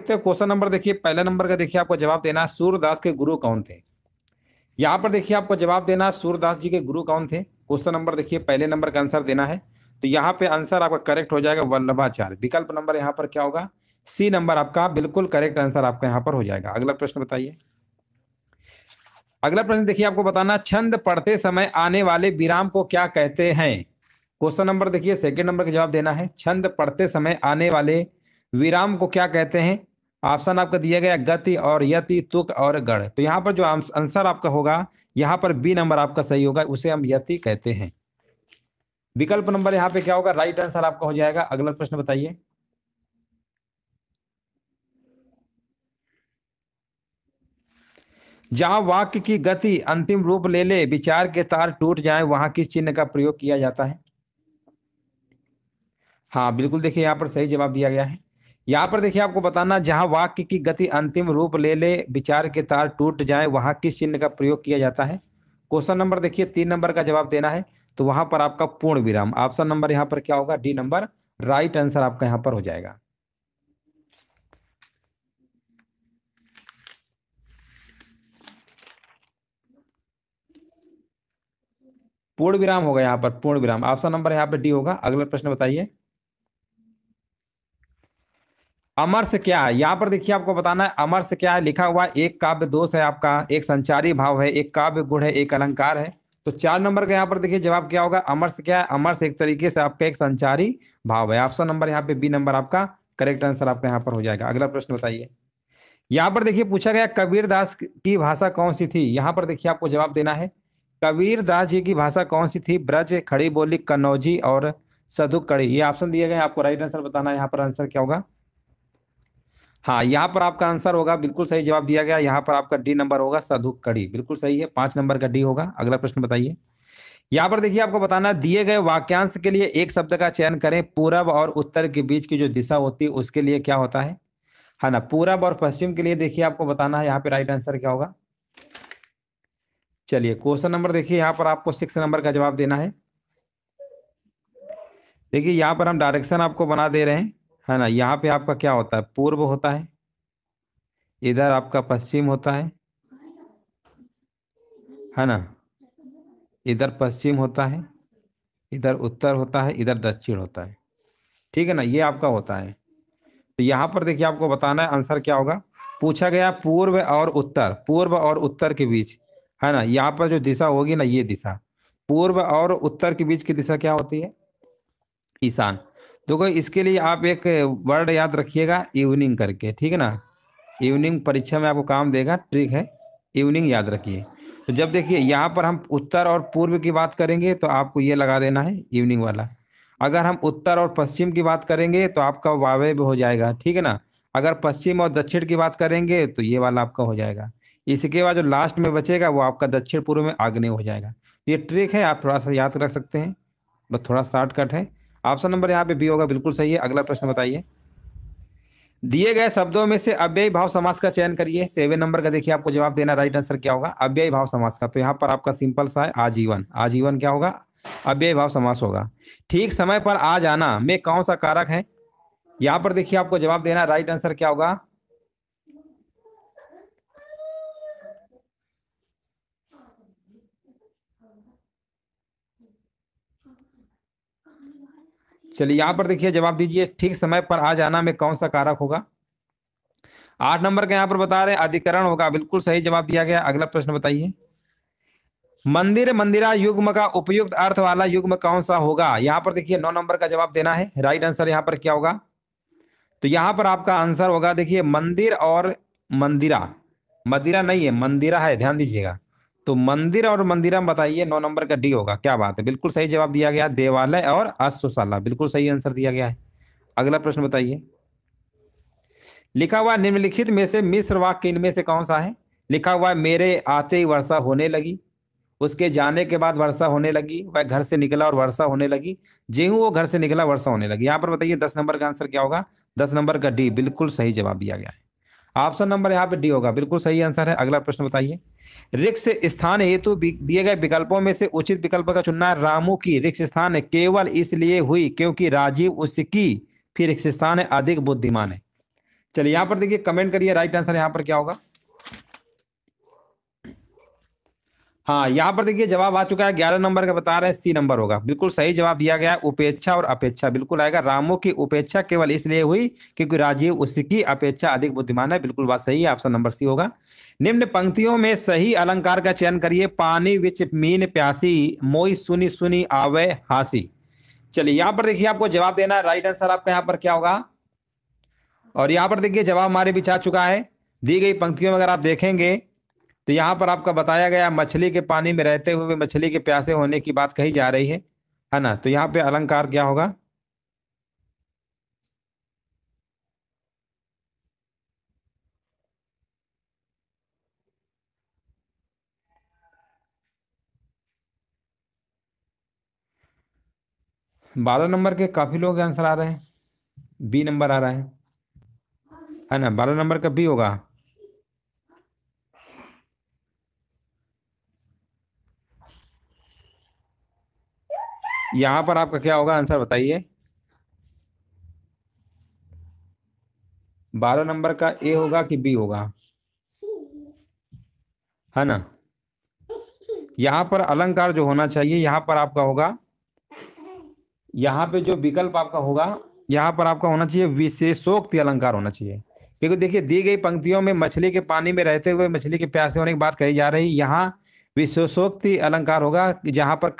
देखते हैं question number देखिए पहला नंबर का देखिए आपको जवाब देना है सूर्यदास के गुरु कौन थे यहाँ पर देखिए आपको जवाब देना है सूर्यदास जी के गुरु कौन थे क्वेश्चन नंबर देखिए पहले नंबर का आंसर देना है तो यहाँ पे आंसर आपका करेक्ट हो जाएगा वल्लभाचार्य विकल्प नंबर यहाँ पर क्या होगा सी नंबर आपका बिल्कुल करेक्ट आंसर आपका यहाँ पर हो जाएगा अगला प्रश्न बताइए अगला प्रश्न देखिए आपको बताना छंद पढ़ते समय आने वाले विराम को क्या कहते हैं क्वेश्चन नंबर देखिए सेकंड नंबर का जवाब देना है छंद पढ़ते समय आने वाले विराम को क्या कहते हैं ऑप्शन आपका दिया गया गति और यति तुक और गढ़ तो यहाँ पर जो आंसर आपका होगा यहाँ पर बी नंबर आपका सही होगा उसे हम यति कहते हैं विकल्प नंबर यहाँ पे क्या होगा राइट आंसर आपका हो जाएगा अगला प्रश्न बताइए जहां वाक्य की गति अंतिम रूप ले ले विचार के तार टूट जाए वहां किस चिन्ह का प्रयोग किया जाता है हाँ बिल्कुल देखिए यहाँ पर सही जवाब दिया गया है यहाँ पर देखिए आपको बताना जहाँ वाक्य की गति अंतिम रूप ले ले विचार के तार टूट जाए वहाँ किस चिन्ह का प्रयोग किया जाता है क्वेश्चन नंबर देखिए तीन नंबर का जवाब देना है तो वहां पर आपका पूर्ण विराम ऑप्शन नंबर यहाँ पर क्या होगा डी नंबर राइट आंसर आपका यहाँ पर हो जाएगा पूर्ण विराम होगा यहाँ पर पूर्ण विराम ऑप्शन नंबर यहाँ पर डी होगा अगला प्रश्न बताइए अमर से क्या है यहाँ पर देखिए आपको बताना है अमर से क्या है लिखा हुआ है एक काव्य दोष है आपका एक संचारी भाव है एक काव्य गुण है एक अलंकार है तो चार नंबर का यहाँ पर देखिए जवाब क्या होगा अमर से क्या है अमर से एक तरीके से आपका एक संचारी भाव है ऑप्शन नंबर यहाँ पे बी नंबर आपका करेक्ट आंसर आपका यहाँ पर हो जाएगा अगला प्रश्न बताइए यहाँ पर देखिए पूछा गया कबीर दास की भाषा कौन सी थी यहाँ पर देखिए आपको जवाब देना है कबीर दास जी की भाषा कौन सी थी ब्रज खड़ी बोली कनौजी और सदुक कड़ी ये ऑप्शन दिए गए आपको राइट आंसर बताना है यहाँ पर आंसर क्या होगा हाँ यहाँ पर आपका आंसर होगा बिल्कुल सही जवाब दिया गया यहाँ पर आपका डी नंबर होगा साधु कड़ी बिल्कुल सही है पांच नंबर का डी होगा अगला प्रश्न बताइए यहाँ पर देखिए आपको बताना दिए गए वाक्यांश के लिए एक शब्द का चयन करें पूरब और उत्तर के बीच की जो दिशा होती है उसके लिए क्या होता है है हाँ ना पूरब और पश्चिम के लिए देखिए आपको बताना है यहाँ पे राइट आंसर क्या होगा चलिए क्वेश्चन नंबर देखिए यहाँ पर आपको सिक्स नंबर का जवाब देना है देखिए यहाँ पर हम डायरेक्शन आपको बना दे रहे हैं है ना यहाँ पे आपका क्या होता है पूर्व होता है इधर आपका पश्चिम होता है है ना इधर पश्चिम होता है इधर उत्तर होता है इधर दक्षिण होता है ठीक है ना ये आपका होता है तो यहाँ पर देखिए आपको बताना है आंसर क्या होगा पूछा गया पूर्व और उत्तर पूर्व और उत्तर के बीच है ना यहाँ पर जो दिशा होगी ना ये दिशा पूर्व और उत्तर के बीच की दिशा क्या होती है ईशान देखो इसके लिए आप एक वर्ड याद रखिएगा इवनिंग करके ठीक है ना इवनिंग परीक्षा में आपको काम देगा ट्रिक है इवनिंग याद रखिए तो जब देखिए यहाँ पर हम उत्तर और पूर्व की बात करेंगे तो आपको ये लगा देना है इवनिंग वाला अगर हम उत्तर और पश्चिम की बात करेंगे तो आपका वावे हो जाएगा ठीक है ना अगर पश्चिम और दक्षिण की बात करेंगे तो ये वाला आपका हो जाएगा इसके बाद जो लास्ट में बचेगा वो आपका दक्षिण पूर्व में आग्नेय हो जाएगा ये ट्रिक है आप थोड़ा सा याद रख सकते हैं बस थोड़ा शॉर्टकट है ऑप्शन नंबर यहाँ पे बी होगा बिल्कुल सही है अगला प्रश्न बताइए दिए गए शब्दों में से अव्यय भाव समास का चयन करिए सेवन नंबर का देखिए आपको जवाब देना राइट आंसर क्या होगा अव्यय भाव समास का तो यहाँ पर आपका सिंपल सा है आजीवन आजीवन क्या होगा अव्यय भाव समास होगा ठीक समय पर आ जाना में कौन सा कारक है यहाँ पर देखिए आपको जवाब देना राइट आंसर क्या होगा चलिए यहां पर देखिए जवाब दीजिए ठीक समय पर आ जाना में कौन सा कारक होगा आठ नंबर का यहां पर बता रहे अधिकरण होगा बिल्कुल सही जवाब दिया गया अगला प्रश्न बताइए मंदिर मंदिरा युग्म का उपयुक्त अर्थ वाला युग्म कौन सा होगा यहां पर देखिए नौ नंबर का जवाब देना है राइट आंसर यहां पर क्या होगा तो यहां पर आपका आंसर होगा देखिए मंदिर और मंदिरा मदिरा नहीं है मंदिरा है ध्यान दीजिएगा तो मंदिर और मंदिरम बताइए नौ नंबर का डी होगा क्या बात है बिल्कुल सही जवाब दिया गया देवालय और अश्वशाला बिल्कुल सही आंसर दिया गया है अगला प्रश्न बताइए लिखा हुआ निम्नलिखित में से मिश्र वाक्य इनमें से कौन सा है लिखा हुआ मेरे आते ही वर्षा होने लगी उसके जाने के बाद वर्षा होने लगी वह घर से निकला और वर्षा होने लगी जेहू वो घर से निकला वर्षा होने लगी यहाँ पर बताइए दस नंबर का आंसर क्या होगा दस नंबर का डी बिल्कुल सही जवाब दिया गया है ऑप्शन नंबर यहाँ पे डी होगा बिल्कुल सही आंसर है अगला प्रश्न बताइए रिक्स स्थान हेतु दिए गए विकल्पों में से उचित विकल्प का चुनना रामू की रिक्स स्थान केवल इसलिए हुई क्योंकि राजीव उसकी फिर रिक्स स्थान अधिक बुद्धिमान है चलिए यहाँ पर देखिए कमेंट करिए राइट आंसर यहाँ पर क्या होगा हाँ यहाँ पर देखिए जवाब आ चुका है ग्यारह नंबर का बता रहे हैं सी नंबर होगा बिल्कुल सही जवाब दिया गया है उपेक्षा और अपेक्षा बिल्कुल आएगा रामो की उपेक्षा केवल इसलिए हुई क्योंकि राजीव उसकी अपेक्षा अधिक बुद्धिमान है बिल्कुल बात सही है ऑप्शन नंबर सी होगा निम्न पंक्तियों में सही अलंकार का चयन करिए पानी विच मीन प्यासी मोई सुनी सुनी आवे हासी चलिए यहाँ पर देखिए आपको जवाब देना है राइट आंसर आपका यहाँ पर क्या होगा और यहाँ पर देखिए जवाब हमारे बीच आ चुका है दी गई पंक्तियों में अगर आप देखेंगे तो यहाँ पर आपका बताया गया मछली के पानी में रहते हुए मछली के प्यासे होने की बात कही जा रही है है ना तो यहाँ पे अलंकार क्या होगा बारह नंबर के काफ़ी लोग आंसर आ रहे हैं बी नंबर आ रहा है है ना बारह नंबर का बी होगा यहां पर आपका क्या होगा आंसर बताइए बारह नंबर का ए होगा कि बी होगा है ना यहां पर अलंकार जो होना चाहिए यहां पर आपका होगा यहाँ पे जो विकल्प आपका होगा यहां पर आपका होना चाहिए विशेषोक्ति अलंकार होना चाहिए क्योंकि देखिए दी गई पंक्तियों में मछली के पानी में रहते हुए मछली के प्यासे होने की बात कही जा रही यहाँ विशेषोक्ति अलंकार होगा जहां पर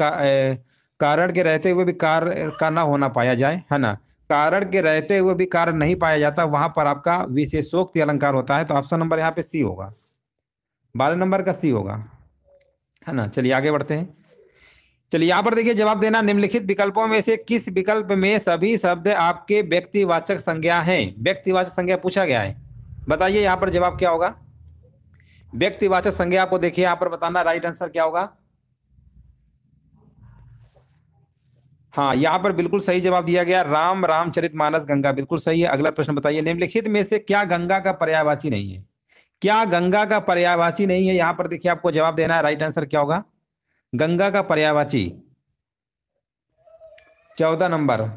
कारण के रहते हुए भी कार्य का ना होना पाया जाए है ना कारण के रहते हुए भी कारण नहीं पाया जाता वहां पर आपका विशेषोक्ति अलंकार होता है तो ऑप्शन नंबर यहाँ पे सी होगा बारह नंबर का सी होगा है ना चलिए आगे बढ़ते हैं चलिए यहाँ पर देखिए जवाब देना निम्नलिखित विकल्पों में से किस विकल्प में सभी शब्द आपके व्यक्तिवाचक संज्ञा है व्यक्तिवाचक संज्ञा पूछा गया है बताइए यहाँ पर जवाब क्या होगा व्यक्तिवाचक संज्ञा आपको देखिए यहाँ पर बताना राइट आंसर क्या होगा हाँ यहाँ पर बिल्कुल सही जवाब दिया गया राम रामचरित मानस गंगा बिल्कुल सही है अगला प्रश्न बताइए निम्नलिखित में से क्या गंगा का पर्यायवाची नहीं है क्या गंगा का पर्यायवाची नहीं है यहाँ पर देखिए आपको जवाब देना है राइट आंसर क्या होगा गंगा का पर्यायवाची चौदह नंबर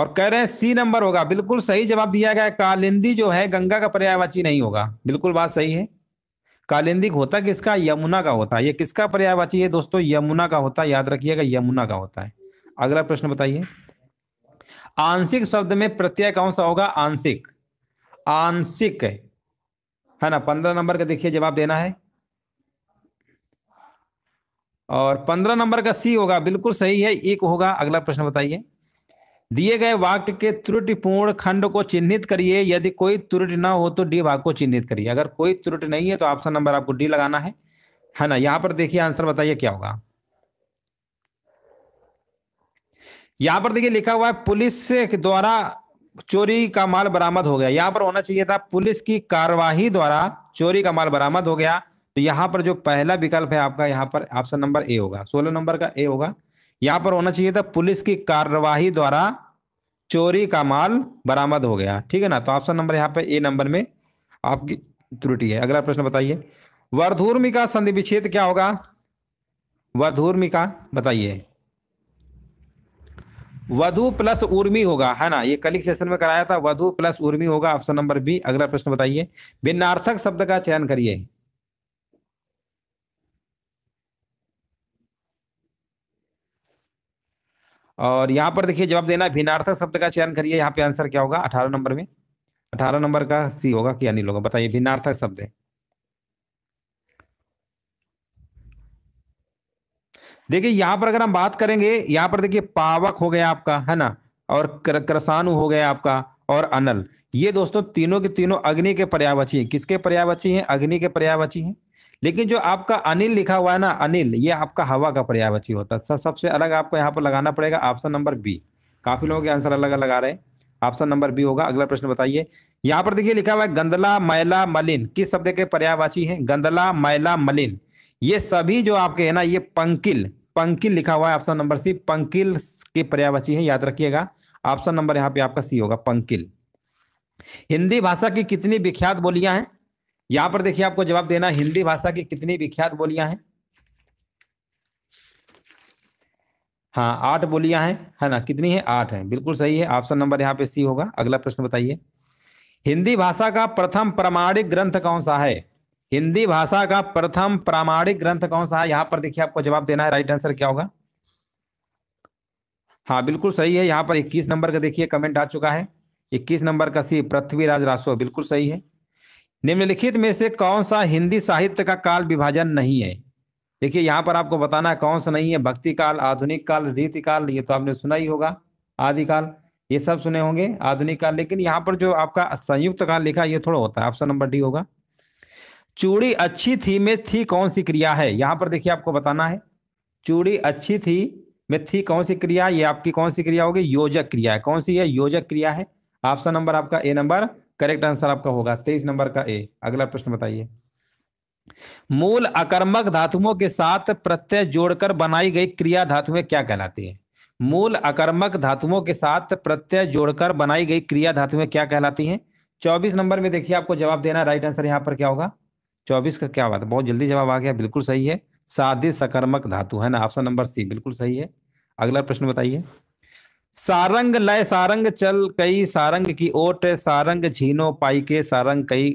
और कह रहे हैं सी नंबर होगा बिल्कुल सही जवाब दिया गया कालिंदी जो है गंगा का पर्यायवाची नहीं होगा बिल्कुल बात सही है कालिंदिक होता किसका यमुना का होता है ये किसका पर्यायवाची है दोस्तों यमुना का होता है याद रखिएगा यमुना का होता है अगला प्रश्न बताइए आंशिक शब्द में प्रत्यय कौन सा होगा आंशिक आंशिक है, है ना पंद्रह नंबर का देखिए जवाब देना है और पंद्रह नंबर का सी होगा बिल्कुल सही है एक होगा अगला प्रश्न बताइए दिए गए वाक्य के त्रुटिपूर्ण खंड को चिन्हित करिए यदि कोई त्रुटि ना हो तो डी भाग को चिन्हित करिए अगर कोई त्रुटि नहीं है तो ऑप्शन नंबर आपको डी लगाना है है ना यहां पर देखिए आंसर बताइए क्या होगा यहां पर देखिए लिखा हुआ है पुलिस से द्वारा चोरी का माल बरामद हो गया यहां पर होना चाहिए था पुलिस की कार्यवाही द्वारा चोरी का माल बरामद हो गया तो यहां पर जो पहला विकल्प है आपका यहां पर ऑप्शन नंबर ए होगा सोलह नंबर का ए होगा यहां पर होना चाहिए था पुलिस की कार्यवाही द्वारा चोरी का माल बरामद हो गया ठीक है ना तो ऑप्शन नंबर यहाँ पे ए नंबर में आपकी त्रुटि है अगला प्रश्न बताइए वर्धूर्मिका संधि विच्छेद क्या होगा वधूर्मिका बताइए वधु प्लस उर्मी होगा है ना ये कलिक सेशन में कराया था वधु प्लस उर्मी होगा ऑप्शन नंबर बी अगला प्रश्न बताइए भिन्नार्थक शब्द का चयन करिए और यहाँ पर देखिए जवाब देना भिनार्थक शब्द का चयन करिए यहाँ पे आंसर क्या होगा अठारह नंबर में अठारह नंबर का सी होगा कि अनिल होगा बताइए भिनार्थक शब्द है देखिए यहाँ पर अगर हम बात करेंगे यहाँ पर देखिए पावक हो गया आपका है ना और क्रसानु हो गया आपका और अनल ये दोस्तों तीनों के तीनों अग्नि के पर्यावची हैं किसके पर्यावची हैं अग्नि के पर्यावची हैं लेकिन जो आपका अनिल लिखा हुआ है ना अनिल ये आपका हवा का पर्यावची होता है सबसे अलग आपको यहाँ पर लगाना पड़ेगा ऑप्शन नंबर बी काफी लोगों के आंसर अलग अलग आ रहे हैं ऑप्शन नंबर बी होगा अगला प्रश्न बताइए यहाँ पर देखिए लिखा हुआ है गंदला मैला मलिन किस शब्द के पर्यावाची है गंदला मैला मलिन ये सभी जो आपके है ना ये पंकिल पंकिल लिखा हुआ है ऑप्शन नंबर सी पंकिल के पर्यावाची है याद रखिएगा ऑप्शन नंबर यहाँ पे आपका सी होगा पंकिल हिंदी भाषा की कितनी विख्यात बोलियां हैं यहां पर देखिए आपको जवाब देना हिंदी भाषा की कितनी विख्यात बोलियां हैं हाँ आठ बोलियां हैं है ना कितनी है आठ है बिल्कुल सही है ऑप्शन नंबर यहाँ पे सी होगा अगला प्रश्न बताइए हिंदी भाषा का प्रथम प्रामाणिक ग्रंथ कौन सा है हिंदी भाषा का प्रथम प्रामाणिक ग्रंथ कौन सा है यहाँ पर देखिए आपको जवाब देना है राइट आंसर क्या होगा हाँ बिल्कुल सही है यहाँ पर 21 नंबर का देखिए कमेंट आ चुका है 21 नंबर का सी पृथ्वीराज रासो बिल्कुल सही है निम्नलिखित में से कौन सा हिंदी साहित्य का काल विभाजन नहीं है देखिए यहाँ पर आपको बताना है कौन सा नहीं है भक्ति काल आधुनिक काल रीति काल ये तो आपने सुना ही होगा आदिकाल ये सब सुने होंगे आधुनिक काल लेकिन यहाँ पर जो आपका संयुक्त काल लिखा ये थोड़ा होता है ऑप्शन नंबर डी होगा चूड़ी अच्छी थी में थी कौन सी क्रिया है यहाँ पर देखिए आपको बताना है चूड़ी अच्छी थी में थी कौन सी क्रिया ये आपकी कौन सी क्रिया होगी योजक क्रिया है कौन सी है योजक क्रिया है ऑप्शन नंबर आपका ए नंबर करेक्ट आंसर आपका होगा तेईस नंबर का ए अगला प्रश्न बताइए मूल अकर्मक धातुओं के साथ प्रत्यय जोड़कर बनाई गई क्रिया धातुएं क्या कहलाती है मूल अकर्मक धातुओं के साथ प्रत्यय जोड़कर बनाई गई क्रिया धातुएं क्या कहलाती है चौबीस नंबर में देखिए आपको जवाब देना राइट आंसर यहाँ पर क्या होगा चौबीस का क्या बात बहुत जल्दी जवाब आ गया बिल्कुल सही है साधि सकर्मक धातु है ना ऑप्शन नंबर सी बिल्कुल सही है अगला प्रश्न बताइए सारंग लय सारंग चल कई सारंग की ओट सारंग झीनो पाई के सारंग कई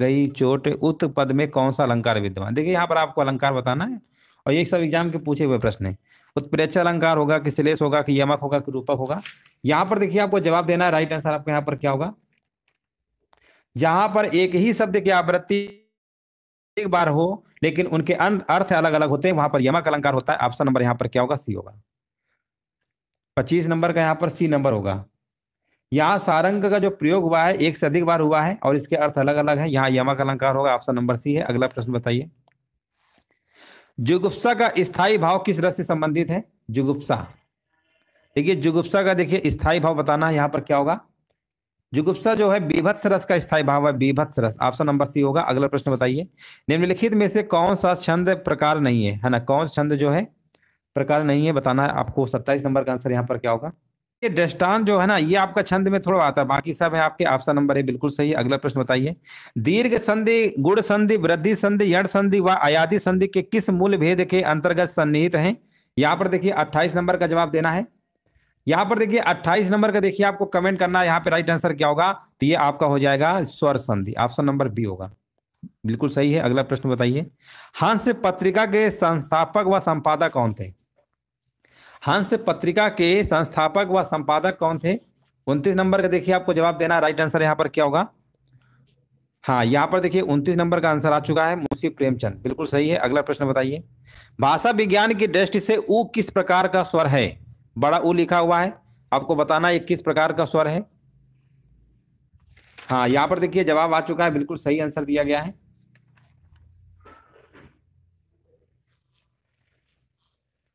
गई चोट उत पद में कौन सा अलंकार विद्यमान देखिए यहाँ पर आपको अलंकार बताना है और ये सब एग्जाम के पूछे हुए प्रश्न है उत्प्रेक्ष अलंकार होगा कि श्लेष होगा कि यमक होगा कि रूपक होगा यहाँ पर देखिए आपको जवाब देना है राइट आंसर आपको यहाँ पर क्या होगा जहां पर एक ही शब्द की आवृत्ति एक बार हो लेकिन उनके अर्थ अलग अलग होते हैं वहां पर यमक अलंकार होता है ऑप्शन नंबर यहाँ पर क्या होगा सी होगा पच्चीस नंबर का यहाँ पर सी नंबर होगा यहाँ सारंग का जो प्रयोग हुआ है एक से अधिक बार हुआ है और इसके अर्थ अलग अलग है यहाँ यमा का अलंकार होगा ऑप्शन नंबर सी है अगला प्रश्न बताइए जुगुप्सा का स्थायी भाव किस रस से संबंधित है जुगुप्सा देखिए जुगुप्सा का देखिए स्थायी भाव बताना है यहाँ पर क्या होगा जुगुप्सा जो है बीभत्स रस का स्थायी भाव है बीभत्स रस ऑप्शन नंबर सी होगा अगला प्रश्न बताइए निम्नलिखित में से कौन सा छंद प्रकार नहीं है है ना कौन छंद जो है प्रकार नहीं है बताना है आपको सत्ताईस नंबर का आंसर यहाँ पर क्या होगा ये दृष्टान जो है ना ये आपका छंद में थोड़ा आता है बाकी सब है आपके आपसा नंबर है बिल्कुल सही अगला प्रश्न बताइए दीर्घ संधि गुड़ संधि वृद्धि संधि यण संधि व अयादि संधि के किस मूल भेद के अंतर्गत सन्निहित है यहाँ पर देखिए अट्ठाईस नंबर का जवाब देना है यहाँ पर देखिए 28 नंबर का देखिए आपको कमेंट करना है यहाँ पे राइट आंसर क्या होगा तो ये आपका हो जाएगा स्वर संधि ऑप्शन नंबर बी होगा बिल्कुल सही है अगला प्रश्न बताइए हंस पत्रिका के संस्थापक व संपादक कौन थे हंस पत्रिका के संस्थापक व संपादक कौन थे उनतीस नंबर का देखिए आपको जवाब देना राइट आंसर यहाँ पर क्या होगा हाँ यहाँ पर देखिए उनतीस नंबर का आंसर आ चुका है मुंशी प्रेमचंद बिल्कुल सही है अगला प्रश्न बताइए भाषा विज्ञान की दृष्टि से ऊ किस प्रकार का स्वर है बड़ा ऊ लिखा हुआ है आपको बताना ये किस प्रकार का स्वर है हाँ यहाँ पर देखिए जवाब आ चुका है बिल्कुल सही आंसर दिया गया है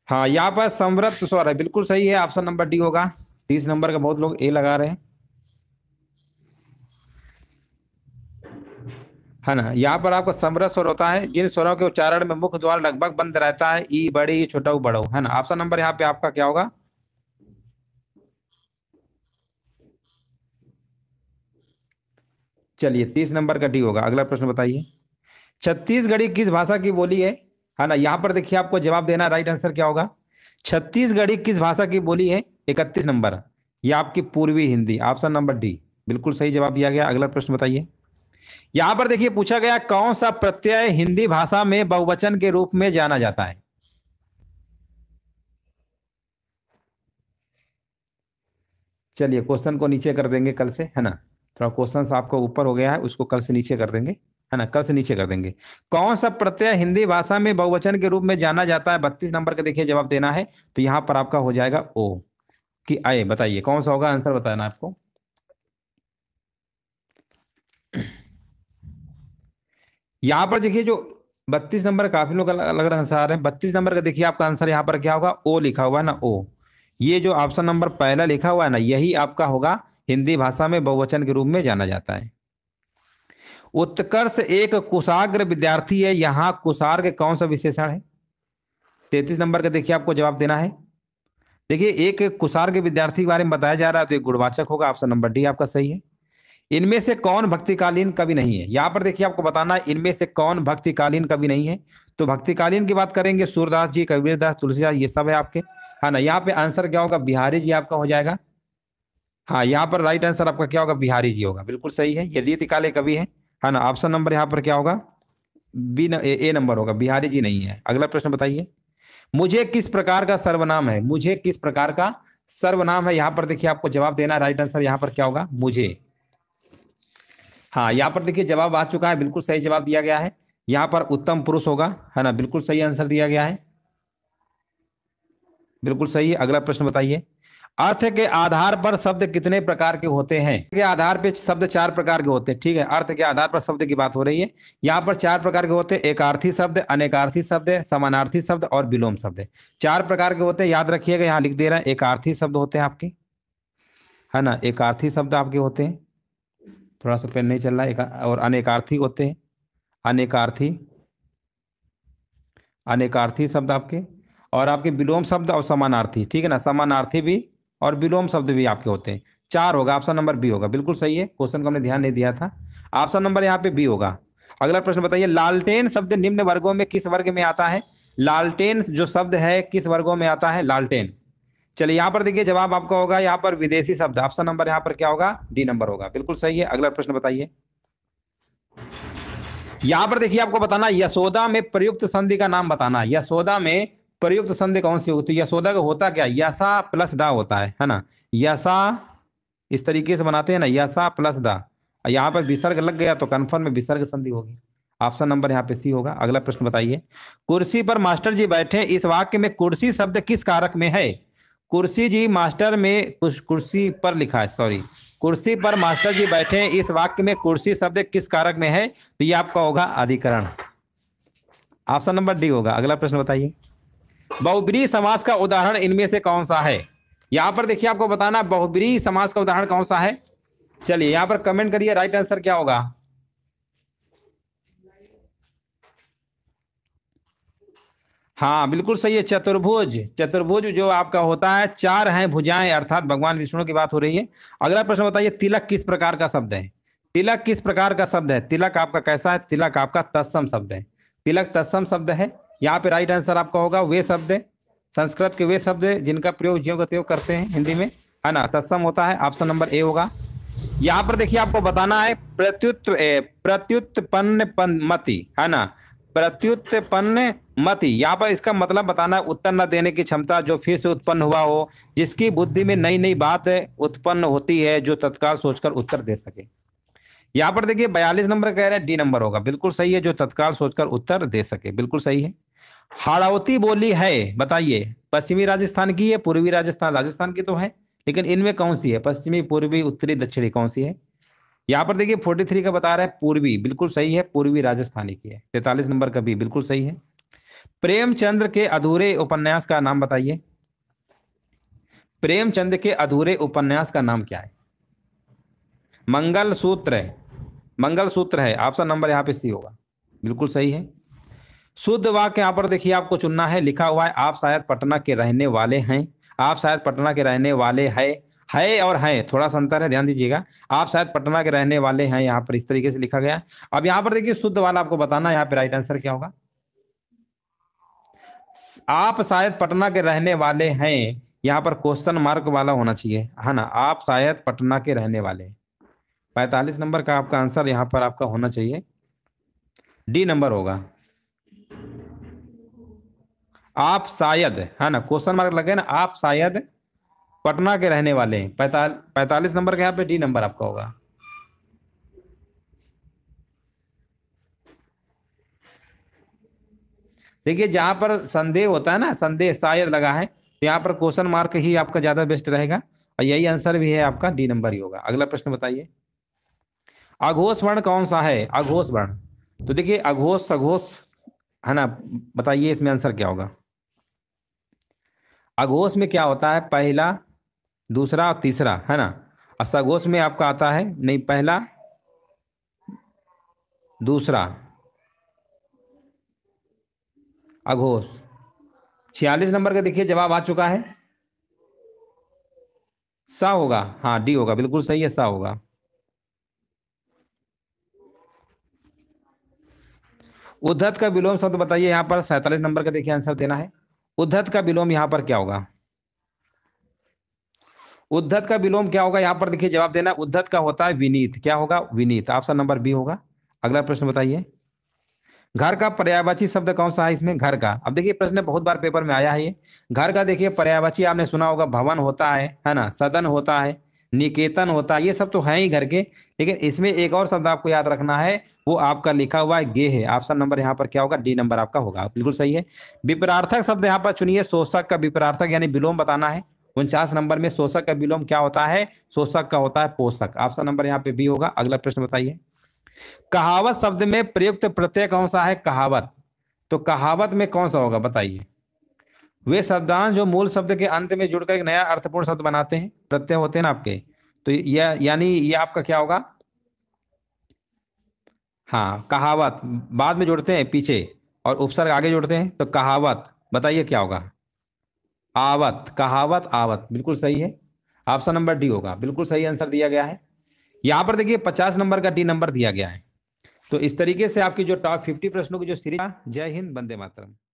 हाँ यहाँ पर संवृत स्वर है बिल्कुल सही है ऑप्शन नंबर डी होगा तीस नंबर का बहुत लोग ए लगा रहे हैं है हाँ ना यहाँ पर आपका समृत स्वर होता है जिन स्वरों के उच्चारण में मुख द्वार लगभग बंद रहता है ई बड़ी छोटा बड़ो है हाँ ना ऑप्शन नंबर यहाँ पे आपका क्या होगा चलिए तीस नंबर का डी होगा अगला प्रश्न बताइए छत्तीसगढ़ी किस भाषा की बोली है है हाँ ना यहाँ पर देखिए आपको जवाब देना राइट आंसर क्या होगा छत्तीसगढ़ी किस भाषा की बोली है इकतीस नंबर ये आपकी पूर्वी हिंदी ऑप्शन नंबर डी बिल्कुल सही जवाब दिया गया अगला प्रश्न बताइए यहां पर देखिए पूछा गया कौन सा प्रत्यय हिंदी भाषा में बहुवचन के रूप में जाना जाता है चलिए क्वेश्चन को नीचे कर देंगे कल से है ना थोड़ा क्वेश्चन आपका ऊपर हो गया है उसको कल से नीचे कर देंगे है ना कल से नीचे कर देंगे कौन सा प्रत्यय हिंदी भाषा में बहुवचन के रूप में जाना जाता है बत्तीस नंबर का देखिए जवाब देना है तो यहाँ पर आपका हो जाएगा ओ कि आए बताइए कौन सा होगा आंसर बताना आपको यहां पर देखिए जो बत्तीस नंबर काफी लोग अलग अलग आंसर है बत्तीस नंबर का देखिए आपका आंसर यहां पर क्या होगा ओ लिखा हुआ है ना ओ ये जो ऑप्शन नंबर पहला लिखा हुआ है ना यही आपका होगा हिंदी भाषा में बहुवचन के रूप में जाना जाता है उत्कर्ष एक कुशाग्र विद्यार्थी है यहाँ के कौन सा विशेषण है तैतीस नंबर का देखिए आपको जवाब देना है देखिए एक के विद्यार्थी के बारे में बताया जा रहा है तो एक गुणवाचक होगा ऑप्शन नंबर डी आपका सही है इनमें से कौन भक्तिकालीन कवि नहीं है यहाँ पर देखिए आपको बताना है इनमें से कौन भक्तिकालीन कवि नहीं है तो भक्तिकालीन की बात करेंगे सूरदास जी कबीरदास तुलसीदास ये सब है आपके है हाँ ना यहाँ पे आंसर क्या होगा बिहारी जी आपका हो जाएगा हाँ यहाँ पर राइट आंसर आपका क्या होगा बिहारी जी होगा बिल्कुल सही है ये रीत काले कवि है हाँ ना ऑप्शन नंबर यहाँ पर क्या होगा बी न, ए, ए नंबर होगा बिहारी जी नहीं है अगला प्रश्न बताइए मुझे किस प्रकार का सर्वनाम है मुझे किस प्रकार का सर्वनाम है यहाँ पर देखिए आपको जवाब देना राइट आंसर यहाँ पर क्या होगा मुझे हाँ यहाँ पर देखिए जवाब आ चुका है बिल्कुल सही जवाब दिया गया है यहाँ पर उत्तम पुरुष होगा है ना बिल्कुल सही आंसर दिया गया है बिल्कुल सही है अगला प्रश्न बताइए अर्थ के आधार पर शब्द कितने प्रकार के होते हैं के आधार पर शब्द चार प्रकार के होते हैं ठीक है अर्थ के आधार पर शब्द की बात हो रही है यहाँ पर चार प्रकार के होते हैं एकार्थी शब्द अनेकार्थी शब्द समानार्थी शब्द और विलोम शब्द चार प्रकार के होते हैं याद रखिएगा यहाँ लिख दे रहे हैं एकार्थी शब्द होते हैं आपके है ना एकार्थी शब्द आपके होते हैं थोड़ा सा पेन नहीं चल रहा है और अनेकार्थी होते हैं अनेकार्थी अनेकार्थी शब्द आपके और आपके विलोम शब्द और समानार्थी ठीक है ना समानार्थी भी और विलोम शब्द भी आपके होते हैं चार होगा ऑप्शन नंबर बी होगा बिल्कुल सही है क्वेश्चन को हमने ध्यान नहीं दिया था ऑप्शन नंबर यहाँ पे बी होगा अगला प्रश्न बताइए लालटेन शब्द निम्न वर्गों में किस वर्ग में आता है लालटेन जो शब्द है किस वर्गों में आता है लालटेन चलिए यहाँ पर देखिए जवाब आपका होगा यहाँ पर विदेशी शब्द ऑप्शन नंबर यहाँ पर क्या होगा डी नंबर होगा बिल्कुल सही है अगला प्रश्न बताइए यहाँ पर देखिए आपको बताना यशोदा में प्रयुक्त संधि का नाम बताना यशोदा में प्रयुक्त संधि कौन सी होती है यशोदा का होता क्या यशा प्लस दा होता है है ना यशा इस तरीके से बनाते हैं ना यशा प्लस दा यहाँ पर विसर्ग लग गया तो कन्फर्म में विसर्ग संधि होगी ऑप्शन नंबर यहाँ पे सी होगा अगला प्रश्न बताइए कुर्सी पर मास्टर जी बैठे इस वाक्य में कुर्सी शब्द किस कारक में है कुर्सी जी मास्टर में कुर्सी पर लिखा है सॉरी कुर्सी पर मास्टर जी बैठे हैं इस वाक्य में कुर्सी शब्द किस कारक में है तो ये आपका होगा अधिकरण ऑप्शन नंबर डी होगा अगला प्रश्न बताइए बहुबरी समाज का उदाहरण इनमें से कौन सा है यहाँ पर देखिए आपको बताना बहुबरी समाज का उदाहरण कौन सा है चलिए यहाँ पर कमेंट करिए राइट आंसर क्या होगा हाँ बिल्कुल सही है चतुर्भुज चतुर्भुज जो आपका होता है चार हैं भुजाएं अर्थात भगवान विष्णु की बात हो रही है अगला प्रश्न बताइए तिलक किस प्रकार का शब्द है तिलक किस प्रकार का शब्द है तिलक आपका कैसा है तिलक आपका तत्सम शब्द है तिलक तत्सम शब्द है यहाँ पे राइट आंसर आपका होगा वे शब्द संस्कृत के वे शब्द जिनका प्रयोग ज्यो का प्रयोग करते हैं हिंदी में है ना तत्सम होता है ऑप्शन नंबर ए होगा यहाँ पर देखिए आपको बताना है प्रत्युत प्रत्युत्पन्न मति है ना प्रत्युत्पन्न मति यहाँ पर इसका मतलब बताना है उत्तर न देने की क्षमता जो फिर से उत्पन्न हुआ हो जिसकी बुद्धि में नई नई बात उत्पन्न होती है जो तत्काल सोचकर उत्तर दे सके यहाँ पर देखिए बयालीस नंबर कह रहे हैं डी नंबर होगा बिल्कुल सही है जो तत्काल सोचकर उत्तर दे सके बिल्कुल सही है हाड़ावती बोली है बताइए पश्चिमी राजस्थान की है पूर्वी राजस्थान राजस्थान की तो है लेकिन इनमें कौन सी है पश्चिमी पूर्वी उत्तरी दक्षिणी कौन सी है यहाँ पर देखिए फोर्टी थ्री का बता रहा है पूर्वी बिल्कुल सही है पूर्वी राजस्थानी की है तैतालीस नंबर का भी बिल्कुल सही है प्रेमचंद्र के अधूरे उपन्यास का नाम बताइए प्रेमचंद के अधूरे उपन्यास का नाम क्या है मंगल सूत्र है मंगल सूत्र है आपका नंबर यहाँ पे सी होगा बिल्कुल सही है शुद्ध वाक्य यहाँ पर देखिए आपको चुनना है लिखा हुआ है आप शायद पटना के रहने वाले हैं आप शायद पटना के रहने वाले है है और है थोड़ा सा अंतर है ध्यान दीजिएगा आप शायद पटना के रहने वाले हैं यहाँ पर इस तरीके से लिखा गया अब यहाँ पर देखिए शुद्ध वाला आपको बताना यहाँ पे राइट आंसर क्या होगा आप शायद पटना के रहने वाले हैं यहाँ पर क्वेश्चन मार्क वाला होना चाहिए है ना आप शायद पटना के रहने वाले पैतालीस नंबर का आपका आंसर यहाँ पर आपका होना चाहिए डी नंबर होगा आप शायद है हाँ ना क्वेश्चन मार्क लगे ना आप शायद पटना के रहने वाले हैं पैताल पैंतालीस नंबर के यहाँ पे डी नंबर आपका होगा देखिए जहां पर संदेह होता है ना संदेह शायद लगा है तो यहाँ पर क्वेश्चन मार्क ही आपका ज्यादा बेस्ट रहेगा और यही आंसर भी है आपका डी नंबर ही होगा अगला प्रश्न बताइए अघोष वर्ण कौन सा है अघोष वर्ण तो देखिए अघोष अघोष है ना बताइए इसमें आंसर क्या होगा अघोष में क्या होता है पहला दूसरा और तीसरा है ना और सघोष में आपका आता है नहीं पहला दूसरा अघोष छियालीस नंबर का देखिए जवाब आ चुका है सा होगा हाँ डी होगा बिल्कुल सही है सा होगा उद्धत का विलोम शब्द बताइए यहां पर सैतालीस नंबर का देखिए आंसर देना है उद्धत का विलोम यहां पर क्या होगा उद्धत का विलोम क्या होगा यहां पर देखिए जवाब देना उद्धत का होता है विनीत क्या होगा विनीत ऑप्शन नंबर बी होगा अगला प्रश्न बताइए घर का पर्यायवाची शब्द कौन सा है इसमें घर का अब देखिए प्रश्न बहुत बार पेपर में आया है ये घर का देखिए पर्यायवाची आपने सुना होगा भवन होता है है ना सदन होता है निकेतन होता है ये सब तो है ही घर के लेकिन इसमें एक और शब्द आपको याद रखना है वो आपका लिखा हुआ है गेह ऑप्शन नंबर यहाँ पर क्या होगा डी नंबर आपका होगा बिल्कुल सही है विपरार्थक शब्द यहाँ पर चुनिए शोषक का विपरार्थक यानी विलोम बताना है उनचास नंबर में शोषक का विलोम क्या होता है शोषक का होता है पोषक ऑप्शन नंबर यहाँ पे बी होगा अगला प्रश्न बताइए कहावत शब्द में प्रयुक्त प्रत्यय कौन सा है कहावत तो कहावत में कौन सा होगा बताइए वे शब्दांश जो मूल शब्द के अंत में जुड़कर एक नया अर्थपूर्ण शब्द बनाते हैं प्रत्यय होते हैं ना आपके तो यह यानी ये आपका क्या होगा हाँ कहावत बाद में जुड़ते हैं पीछे और उपसर्ग आगे जुड़ते हैं तो कहावत बताइए क्या होगा आवत कहावत आवत बिल्कुल सही है ऑप्शन नंबर डी होगा बिल्कुल सही आंसर दिया गया है यहाँ पर देखिए पचास नंबर का डी नंबर दिया गया है तो इस तरीके से आपकी जो टॉप फिफ्टी प्रश्नों की जो सीरीज जय हिंद बंदे मातरम